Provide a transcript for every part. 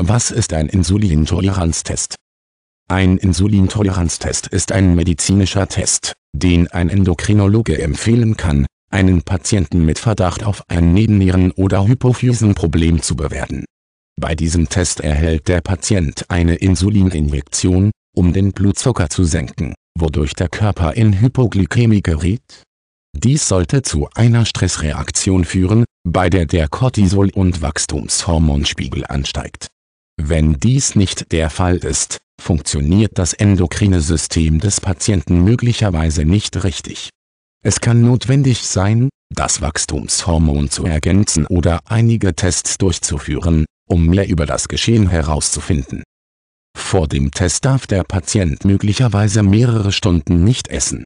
Was ist ein Insulintoleranztest? Ein Insulintoleranztest ist ein medizinischer Test, den ein Endokrinologe empfehlen kann, einen Patienten mit Verdacht auf ein Nebennieren- oder Hypophysenproblem zu bewerten. Bei diesem Test erhält der Patient eine Insulininjektion, um den Blutzucker zu senken, wodurch der Körper in Hypoglykämie gerät. Dies sollte zu einer Stressreaktion führen, bei der der Cortisol- und Wachstumshormonspiegel ansteigt wenn dies nicht der Fall ist, funktioniert das endokrine System des Patienten möglicherweise nicht richtig. Es kann notwendig sein, das Wachstumshormon zu ergänzen oder einige Tests durchzuführen, um mehr über das Geschehen herauszufinden. Vor dem Test darf der Patient möglicherweise mehrere Stunden nicht essen.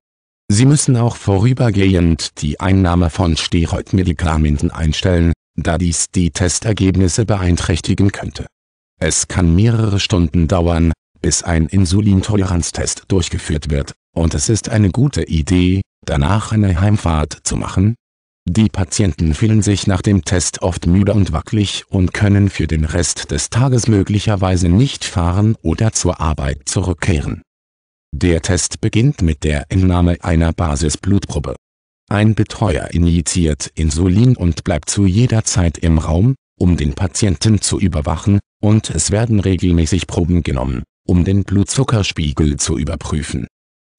Sie müssen auch vorübergehend die Einnahme von Steroidmedikamenten einstellen, da dies die Testergebnisse beeinträchtigen könnte es kann mehrere Stunden dauern, bis ein Insulintoleranztest durchgeführt wird, und es ist eine gute Idee, danach eine Heimfahrt zu machen. Die Patienten fühlen sich nach dem Test oft müde und wackelig und können für den Rest des Tages möglicherweise nicht fahren oder zur Arbeit zurückkehren. Der Test beginnt mit der Entnahme einer Basisblutprobe. Ein Betreuer injiziert Insulin und bleibt zu jeder Zeit im Raum, um den Patienten zu überwachen, und es werden regelmäßig Proben genommen, um den Blutzuckerspiegel zu überprüfen.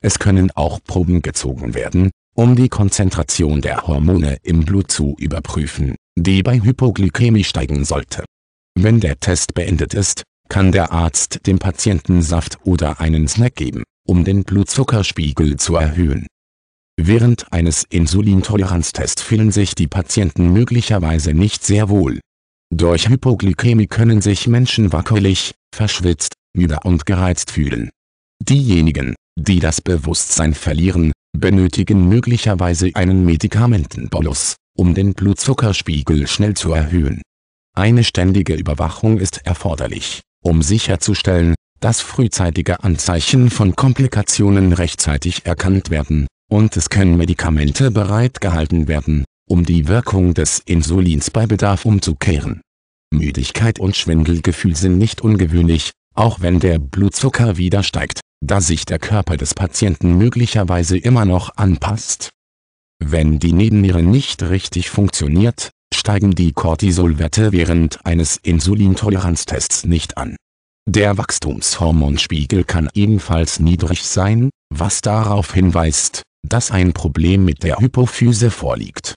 Es können auch Proben gezogen werden, um die Konzentration der Hormone im Blut zu überprüfen, die bei Hypoglykämie steigen sollte. Wenn der Test beendet ist, kann der Arzt dem Patienten Saft oder einen Snack geben, um den Blutzuckerspiegel zu erhöhen. Während eines Insulintoleranztests fühlen sich die Patienten möglicherweise nicht sehr wohl, durch Hypoglykämie können sich Menschen wackelig, verschwitzt, müde und gereizt fühlen. Diejenigen, die das Bewusstsein verlieren, benötigen möglicherweise einen Medikamentenbolus, um den Blutzuckerspiegel schnell zu erhöhen. Eine ständige Überwachung ist erforderlich, um sicherzustellen, dass frühzeitige Anzeichen von Komplikationen rechtzeitig erkannt werden, und es können Medikamente bereitgehalten werden, um die Wirkung des Insulins bei Bedarf umzukehren. Müdigkeit und Schwindelgefühl sind nicht ungewöhnlich, auch wenn der Blutzucker wieder steigt, da sich der Körper des Patienten möglicherweise immer noch anpasst. Wenn die Nebenniere nicht richtig funktioniert, steigen die Cortisolwerte während eines Insulintoleranztests nicht an. Der Wachstumshormonspiegel kann ebenfalls niedrig sein, was darauf hinweist, dass ein Problem mit der Hypophyse vorliegt.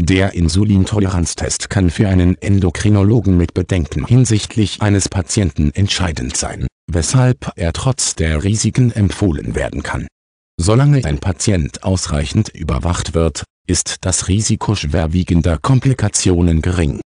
Der Insulintoleranztest kann für einen Endokrinologen mit Bedenken hinsichtlich eines Patienten entscheidend sein, weshalb er trotz der Risiken empfohlen werden kann. Solange ein Patient ausreichend überwacht wird, ist das Risiko schwerwiegender Komplikationen gering